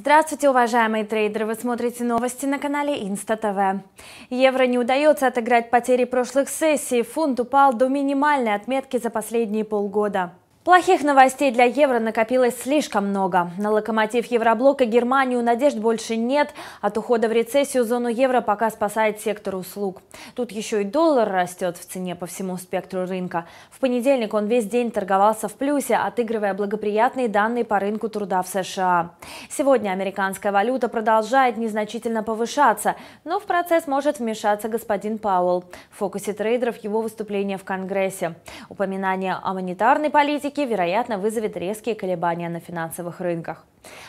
Здравствуйте, уважаемые трейдеры! Вы смотрите новости на канале Инста ТВ. Евро не удается отыграть потери прошлых сессий. Фунт упал до минимальной отметки за последние полгода. Плохих новостей для евро накопилось слишком много. На локомотив Евроблока Германию надежд больше нет. От ухода в рецессию зону евро пока спасает сектор услуг. Тут еще и доллар растет в цене по всему спектру рынка. В понедельник он весь день торговался в плюсе, отыгрывая благоприятные данные по рынку труда в США. Сегодня американская валюта продолжает незначительно повышаться, но в процесс может вмешаться господин Пауэлл. В фокусе трейдеров его выступление в Конгрессе. Упоминание о монетарной политике политики, вероятно, вызовет резкие колебания на финансовых рынках.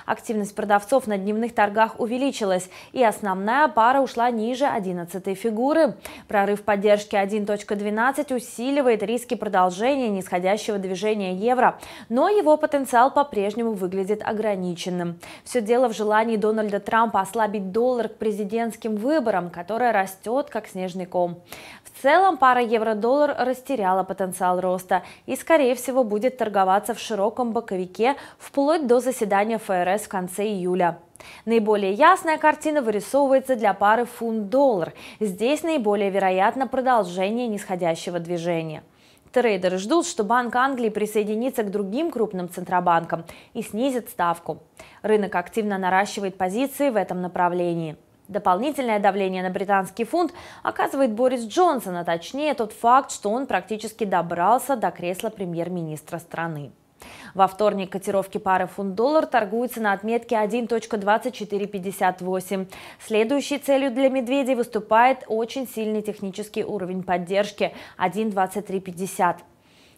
Активность продавцов на дневных торгах увеличилась, и основная пара ушла ниже 11 фигуры. Прорыв поддержки 1.12 усиливает риски продолжения нисходящего движения евро, но его потенциал по-прежнему выглядит ограниченным. Все дело в желании Дональда Трампа ослабить доллар к президентским выборам, которая растет как снежный ком. В целом пара евро-доллар растеряла потенциал роста и, скорее всего, будет будет торговаться в широком боковике вплоть до заседания ФРС в конце июля. Наиболее ясная картина вырисовывается для пары фунт-доллар. Здесь наиболее вероятно продолжение нисходящего движения. Трейдеры ждут, что Банк Англии присоединится к другим крупным центробанкам и снизит ставку. Рынок активно наращивает позиции в этом направлении. Дополнительное давление на британский фунт оказывает Борис Джонсон, а точнее тот факт, что он практически добрался до кресла премьер-министра страны. Во вторник котировки пары фунт-доллар торгуются на отметке 1.2458. Следующей целью для медведей выступает очень сильный технический уровень поддержки 1.2350.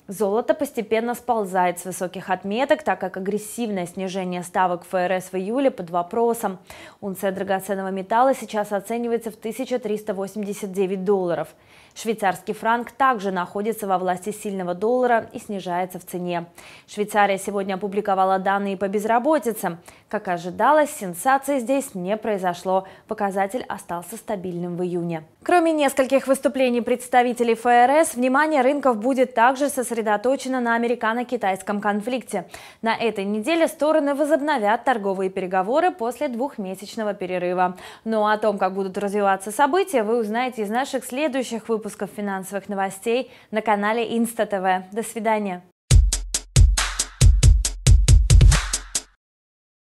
Золото постепенно сползает с высоких отметок, так как агрессивное снижение ставок ФРС в июле под вопросом. Унция драгоценного металла сейчас оценивается в 1389 долларов. Швейцарский франк также находится во власти сильного доллара и снижается в цене. Швейцария сегодня опубликовала данные по безработице. Как ожидалось, сенсации здесь не произошло. Показатель остался стабильным в июне. Кроме нескольких выступлений представителей ФРС, внимание рынков будет также сосредоточено на американо-китайском конфликте. На этой неделе стороны возобновят торговые переговоры после двухмесячного перерыва. Но о том, как будут развиваться события, вы узнаете из наших следующих выпусков выпусков финансовых новостей на канале Инста ТВ. До свидания.